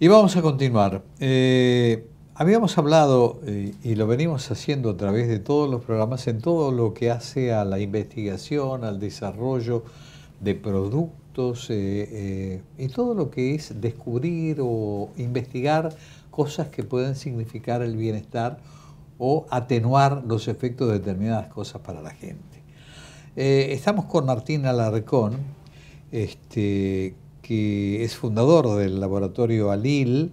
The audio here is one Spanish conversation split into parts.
Y vamos a continuar. Eh, habíamos hablado, eh, y lo venimos haciendo a través de todos los programas, en todo lo que hace a la investigación, al desarrollo de productos eh, y todo lo que es descubrir o investigar cosas que pueden significar el bienestar o atenuar los efectos de determinadas cosas para la gente. estamos con Martín Alarcón, este, que es fundador del laboratorio Alil,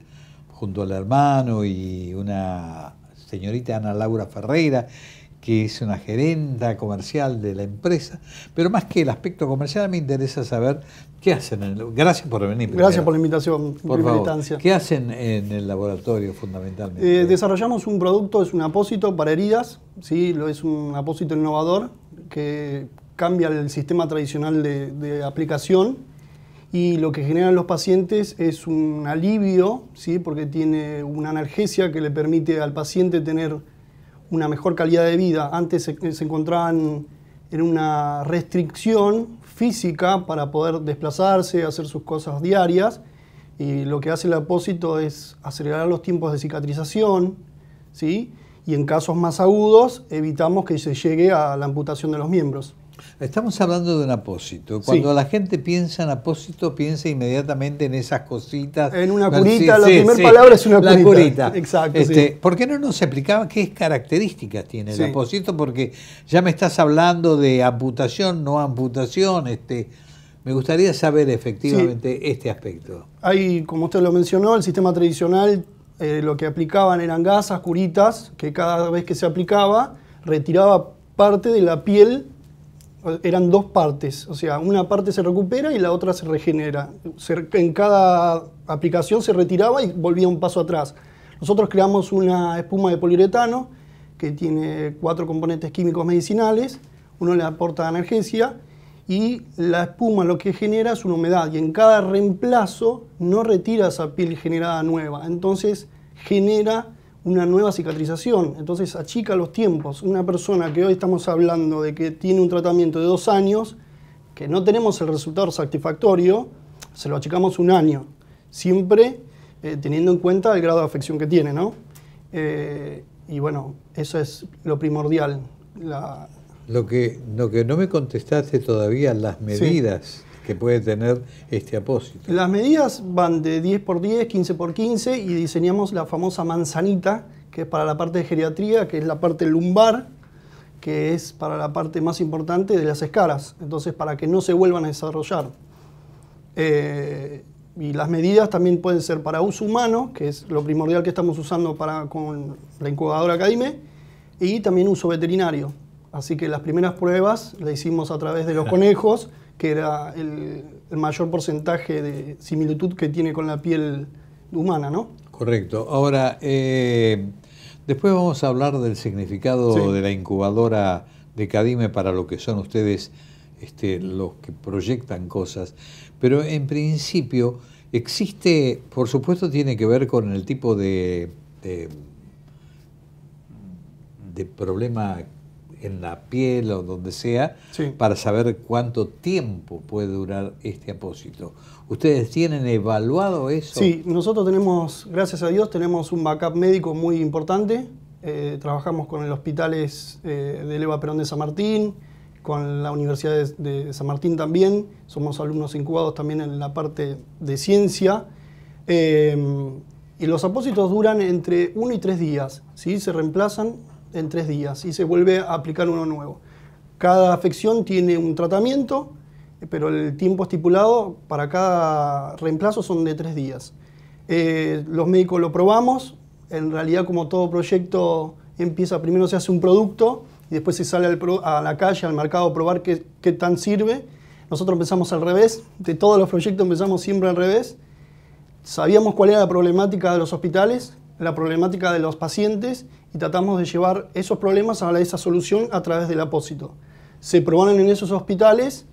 junto al hermano y una señorita Ana Laura Ferreira, que es una gerenta comercial de la empresa. Pero más que el aspecto comercial, me interesa saber qué hacen. gracias por venir. Gracias por la invitación, por favor. ¿Qué hacen en el laboratorio fundamentalmente? Eh, desarrollamos un producto, es un apósito para heridas, ¿sí? es un apósito innovador que cambia el sistema tradicional de, de aplicación y lo que generan los pacientes es un alivio, ¿sí? porque tiene una analgesia que le permite al paciente tener una mejor calidad de vida. Antes se, se encontraban en una restricción física para poder desplazarse, hacer sus cosas diarias, y lo que hace el apósito es acelerar los tiempos de cicatrización, ¿sí? y en casos más agudos evitamos que se llegue a la amputación de los miembros. Estamos hablando de un apósito. Cuando la gente piensa en apósito, piensa inmediatamente en esas cositas. En una curita, la primera palabra es una curita. Exacto. Este, ¿Por qué no nos explicaba qué características tiene el apósito? Porque ya me estás hablando de amputación, no amputación. Este, me gustaría saber efectivamente este aspecto. Hay, como usted lo mencionó, el sistema tradicional eh, lo que aplicaban eran gasas, curitas, que cada vez que se aplicaba retiraba parte de la piel eran dos partes, o sea, una parte se recupera y la otra se regenera. en cada aplicación se retiraba y volvía un paso atrás. Nosotros creamos una espuma de poliuretano que tiene cuatro componentes químicos medicinales, uno le aporta analgesia y la espuma lo que genera es una humedad y en cada reemplazo no retira esa piel generada nueva, entonces genera una nueva cicatrización. Entonces achica los tiempos. Una persona que hoy estamos hablando de que tiene un tratamiento de dos años, que no tenemos el resultado satisfactorio, se lo achicamos un año, siempre eh, teniendo en cuenta el grado de afección que tiene, ¿no? Eh, y bueno, eso es lo primordial. Lo, que, lo que no me contestaste todavía, las medidas que puede tener este apósito. Las medidas van de 10 por 10, 15 por 15 y diseñamos la famosa manzanita, que es para la parte de geriatría, que es la parte lumbar, que es para la parte más importante de las escaras, entonces para que no se vuelvan a desarrollar. Eh, y las medidas también pueden ser para uso humano, que es lo primordial que estamos usando para, con la incubadora Academia, y también uso veterinario. Así que las primeras pruebas las hicimos a través de los conejos que era el, mayor porcentaje de similitud que tiene con la piel humana, ¿no? Correcto. Ahora, eh, después vamos a hablar del significado de la incubadora de Cadime para lo que son ustedes este, los que proyectan cosas. Pero en principio existe, por supuesto tiene que ver con el tipo de, de, de problema en la piel o donde sea, para saber cuánto tiempo puede durar este apósito. ¿Ustedes tienen evaluado eso? Sí, nosotros tenemos, gracias a Dios, tenemos un backup médico muy importante. Eh, trabajamos con el hospitales eh, de Leva Perón de San Martín, con la Universidad de, San Martín también. Somos alumnos incubados también en la parte de ciencia. Eh, y los apósitos duran entre 1 y tres días. ¿sí? Se reemplazan en tres días y se vuelve a aplicar uno nuevo. Cada afección tiene un tratamiento, eh, pero el tiempo estipulado para cada reemplazo son de tres días. Eh, los médicos lo probamos, en realidad como todo proyecto empieza, primero se hace un producto y después se sale a la calle, al mercado a probar qué, qué tan sirve. Nosotros empezamos al revés, de todos los proyectos empezamos siempre al revés. Sabíamos cuál era la problemática de los hospitales, la problemática de los pacientes y tratamos de llevar esos problemas a esa solución a través del apósito. Se probaron en esos hospitales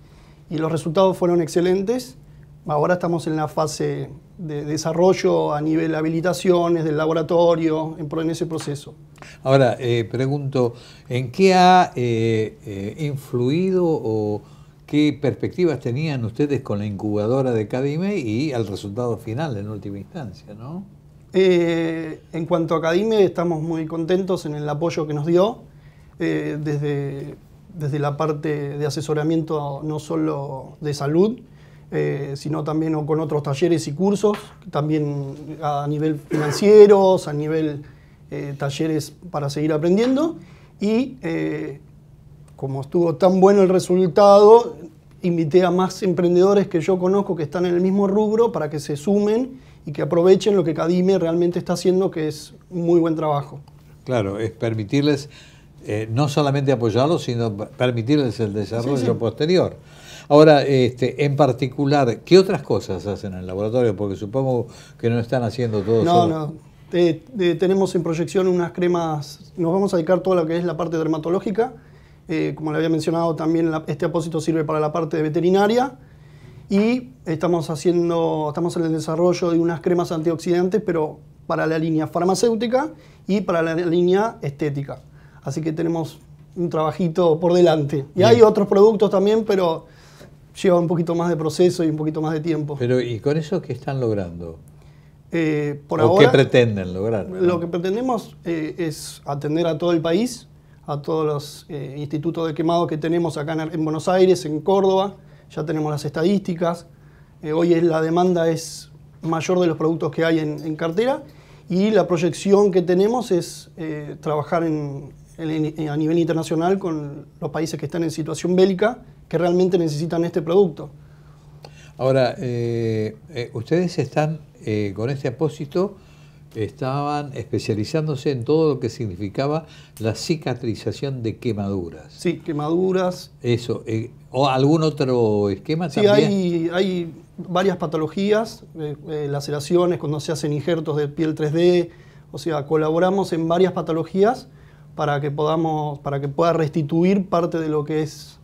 y los resultados fueron excelentes. Ahora estamos en la fase de desarrollo a nivel de habilitaciones del laboratorio, en, en ese proceso. Ahora, eh, pregunto, ¿en qué ha eh, eh, influido o qué perspectivas tenían ustedes con la incubadora de Cadime y al resultado final en última instancia? ¿no? Eh, en cuanto a Acadime, estamos muy contentos en el apoyo que nos dio eh, desde, la parte de asesoramiento no solo de salud, eh, sino también con otros talleres y cursos, también a nivel financiero, a nivel talleres para seguir aprendiendo. Y como estuvo tan bueno el resultado, invité a más emprendedores que yo conozco que están en el mismo rubro para que se sumen y que aprovechen lo que Cadime realmente está haciendo, que es muy buen trabajo. Claro, es permitirles eh, no solamente apoyarlos, sino permitirles el desarrollo posterior. Ahora, este, en particular, ¿qué otras cosas hacen en el laboratorio? Porque supongo que no están haciendo todo. No, no. tenemos en proyección unas cremas, nos vamos a dedicar todo lo que es la parte dermatológica. Eh, como le había mencionado, también este apósito sirve para la parte veterinaria. Y estamos haciendo, estamos en el desarrollo de unas cremas antioxidantes, pero para la línea farmacéutica y para la línea estética. Así que tenemos un trabajito por delante. Y hay otros productos también, pero lleva un poquito más de proceso y un poquito más de tiempo. Pero ¿y con eso qué están logrando? Eh, por qué pretenden lograr? Lo que pretendemos eh, es atender a todo el país, a todos los eh, institutos de quemado que tenemos acá en Buenos Aires, en Córdoba, ya tenemos las estadísticas, eh, hoy la demanda es mayor de los productos que hay en, cartera y la proyección que tenemos es eh, trabajar a nivel internacional con los países que están en situación bélica que realmente necesitan este producto. Ahora, eh, ustedes están con este apósito estaban especializándose en todo lo que significaba la cicatrización de quemaduras. Sí, quemaduras. Eso. Eh, ¿O algún otro esquema también? Sí, hay, hay, varias patologías, eh, eh, laceraciones, cuando se hacen injertos de piel 3D. O sea, colaboramos en varias patologías para que podamos, para que pueda restituir parte de lo que es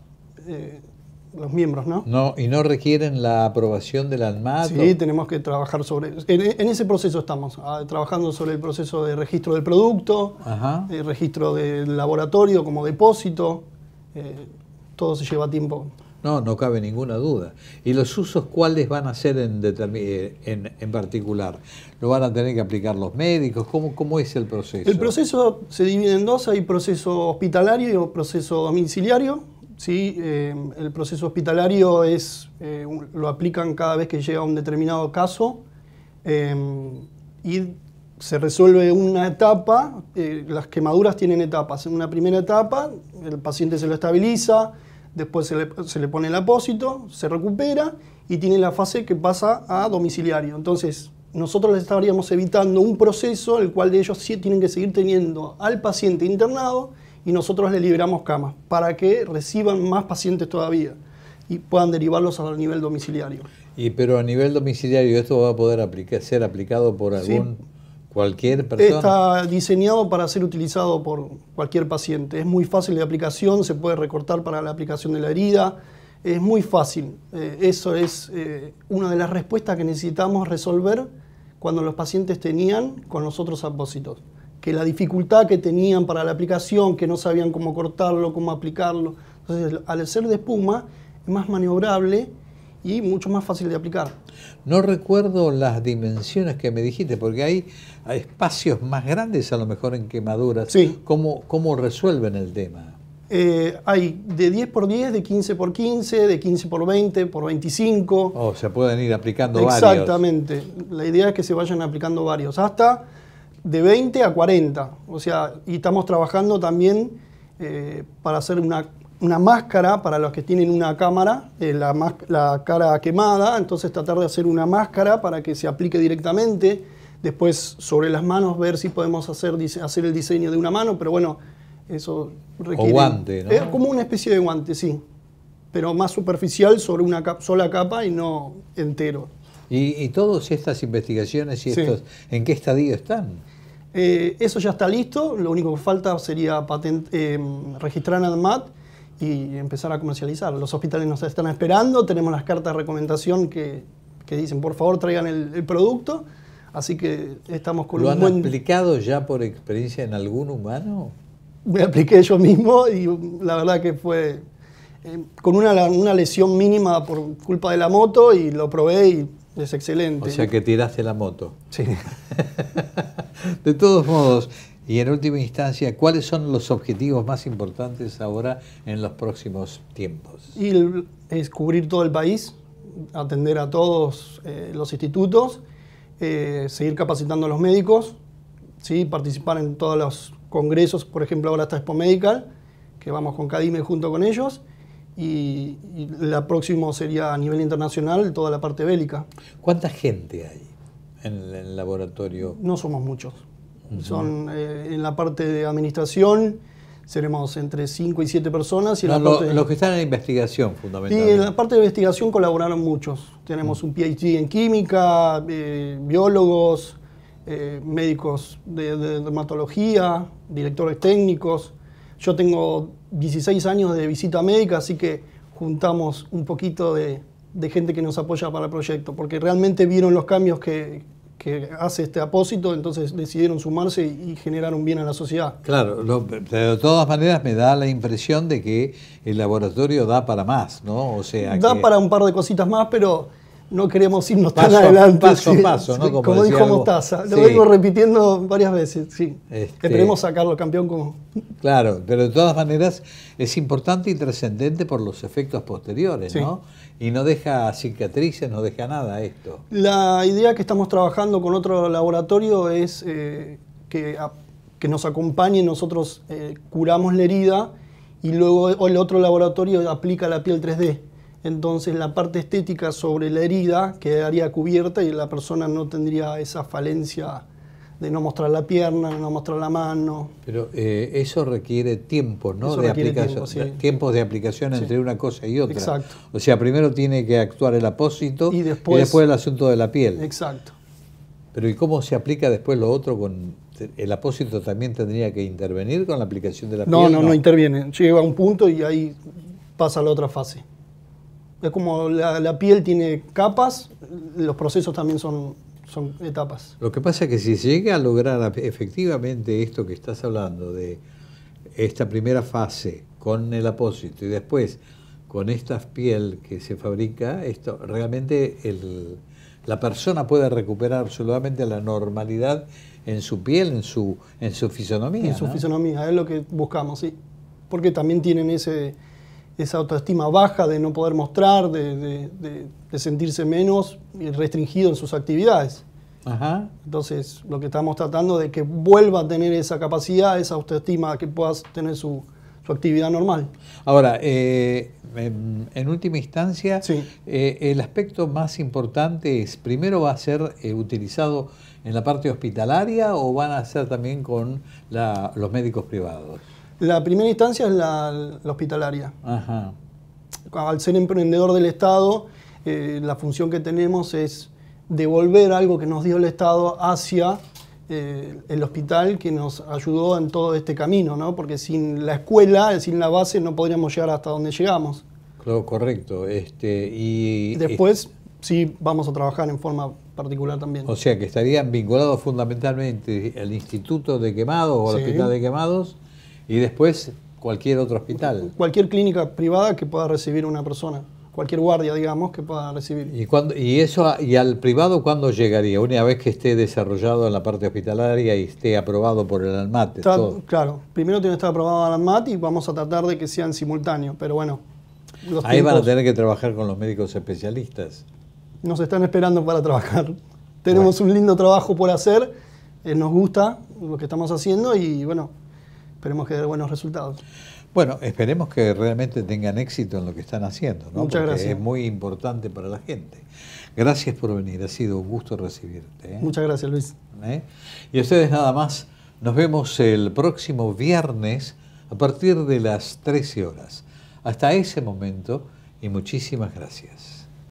los miembros, ¿no? No, y no requieren la aprobación del ANMAT. Sí, tenemos que trabajar sobre en, ese proceso estamos, ah, trabajando sobre el proceso de registro del producto, eh, registro del laboratorio como depósito. Eh, todo se lleva tiempo. No, no cabe ninguna duda. ¿Y los usos cuáles van a ser eh, en, en, particular? ¿Lo van a tener que aplicar los médicos? ¿Cómo, ¿Cómo, es el proceso? El proceso se divide en dos, hay proceso hospitalario y proceso domiciliario. ¿sí? Eh, el proceso hospitalario es, eh, lo aplican cada vez que llega un determinado caso eh, y se resuelve una etapa, las quemaduras tienen etapas. En una primera etapa el paciente se lo estabiliza, después se le, pone el apósito, se recupera y tiene la fase que pasa a domiciliario. Entonces, nosotros les estaríamos evitando un proceso el cual de ellos sí tienen que seguir teniendo al paciente internado y nosotros le liberamos camas para que reciban más pacientes todavía y puedan derivarlos al nivel domiciliario. Y pero a nivel domiciliario esto va a poder ser aplicado por algún cualquier persona. Está diseñado para ser utilizado por cualquier paciente. Es muy fácil de aplicación, se puede recortar para la aplicación de la herida. Es muy fácil. Eh, eso es eh, una de las respuestas que necesitamos resolver cuando los pacientes tenían con los otros apósitos la dificultad que tenían para la aplicación, que no sabían cómo cortarlo, cómo aplicarlo. Entonces, al ser de espuma, es más maniobrable y mucho más fácil de aplicar. No recuerdo las dimensiones que me dijiste, porque hay espacios más grandes a lo mejor en quemaduras. Sí. ¿Cómo, cómo resuelven el tema? Eh, hay de 10 por 10, de 15 por 15, de 15 por 20, por 25. O sea, se pueden ir aplicando varios. Exactamente. La idea es que se vayan aplicando varios. Hasta de 20 a 40. O sea, y estamos trabajando también eh, para hacer una, máscara para los que tienen una cámara, eh, la, la, cara quemada, entonces tratar de hacer una máscara para que se aplique directamente. Después sobre las manos ver si podemos hacer, hacer el diseño de una mano, pero bueno, eso requiere... guante, ¿no? como una especie de guante, sí, pero más superficial sobre una sola capa y no entero. ¿Y, todas estas investigaciones y estos, en qué estadio están? Eh, eso ya está listo, lo único que falta sería eh, registrar en mat y empezar a comercializar. Los hospitales nos están esperando, tenemos las cartas de recomendación que, dicen por favor traigan el, producto, así que estamos con ¿Lo han aplicado ya por experiencia en algún humano? Me apliqué yo mismo y la verdad que fue eh, con una, una lesión mínima por culpa de la moto y lo probé y es excelente. O sea que tiraste la moto. Sí. de todos modos, y en última instancia, ¿cuáles son los objetivos más importantes ahora en los próximos tiempos? Y es cubrir todo el país, atender a todos eh, los institutos, eh, seguir capacitando a los médicos, ¿sí? participar en todos los congresos, por ejemplo ahora está Expo Medical, que vamos con Cadime junto con ellos, y, la próxima sería a nivel internacional toda la parte bélica. ¿Cuánta gente hay en el laboratorio? No somos muchos. Son eh, en la parte de administración seremos entre 5 y 7 personas. Y los que están en investigación, fundamentalmente. Sí, en la parte de investigación colaboraron muchos. Tenemos un PhD en química, eh, biólogos, eh, médicos de, dermatología, directores técnicos. Yo tengo 16 años de visita médica, así que juntamos un poquito de, gente que nos apoya para el proyecto, porque realmente vieron los cambios que, hace este apósito, entonces decidieron sumarse y, generar un bien a la sociedad. Claro, de todas maneras me da la impresión de que el laboratorio da para más, ¿no? O sea, da para un par de cositas más, pero no queremos irnos tan adelante. Paso paso, ¿no? Como, dijo Mostaza. Lo vengo repitiendo varias veces, sí. Este- Esperemos sacarlo campeón como. Claro, pero de todas maneras es importante y trascendente por los efectos posteriores, ¿no? Y no deja cicatrices, no deja nada esto. La idea que estamos trabajando con otro laboratorio es eh, que, que, nos acompañe, nosotros eh, curamos la herida y luego el otro laboratorio aplica la piel 3D entonces la parte estética sobre la herida quedaría cubierta y la persona no tendría esa falencia de no mostrar la pierna, no mostrar la mano. Pero eh, eso requiere tiempo, ¿no? de tiempos de aplicación entre una cosa y otra. Exacto. O sea, primero tiene que actuar el apósito y después, el asunto de la piel. Exacto. Pero ¿y cómo se aplica después lo otro con el apósito también tendría que intervenir con la aplicación de la piel? No, no, no interviene. Llega a un punto y ahí pasa a la otra fase. Es como la, piel tiene capas, los procesos también son, son etapas. Lo que pasa es que si se llega a lograr efectivamente esto que estás hablando de esta primera fase con el apósito y después con esta piel que se fabrica, esto realmente la persona puede recuperar absolutamente la normalidad en su piel, en su, en su fisonomía. En su fisonomía, es lo que buscamos, sí. Porque también tienen ese, esa autoestima baja de no poder mostrar, de, sentirse menos y restringido en sus actividades. Entonces, lo que estamos tratando de que vuelva a tener esa capacidad, esa autoestima, que puedas tener su, actividad normal. Ahora, eh, em, en última instancia, eh, el aspecto más importante es, primero va a ser eh, utilizado en la parte hospitalaria o van a ser también con los médicos privados. La primera instancia es la, hospitalaria. Al ser emprendedor del Estado, eh, la función que tenemos es devolver algo que nos dio el Estado hacia eh, el hospital que nos ayudó en todo este camino, ¿no? Porque sin la escuela, sin la base, no podríamos llegar hasta donde llegamos. Claro, correcto. Este, y Después sí vamos a trabajar en forma particular también. O sea, que estaría vinculado fundamentalmente el Instituto de Quemados o el Hospital de Quemados y después cualquier otro hospital. Cualquier clínica privada que pueda recibir una persona, cualquier guardia, digamos, que pueda recibir. ¿Y, cuando, y eso y al privado cuándo llegaría? Una vez que esté desarrollado en la parte hospitalaria y esté aprobado por el ANMAT. Claro, primero tiene que estar aprobado el ANMAT y vamos a tratar de que sean simultáneos, pero bueno. Ahí van a tener que trabajar con los médicos especialistas. Nos están esperando para trabajar. Tenemos un lindo trabajo por hacer, eh, nos gusta lo que estamos haciendo y bueno, esperemos que dé buenos resultados. Bueno, esperemos que realmente tengan éxito en lo que están haciendo, Muchas gracias. Es muy importante para la gente. Gracias por venir, ha sido un gusto recibirte. ¿eh? Muchas gracias, Luis. ¿Eh? Y ustedes nada más, nos vemos el próximo viernes a partir de las 13 horas. Hasta ese momento y muchísimas gracias.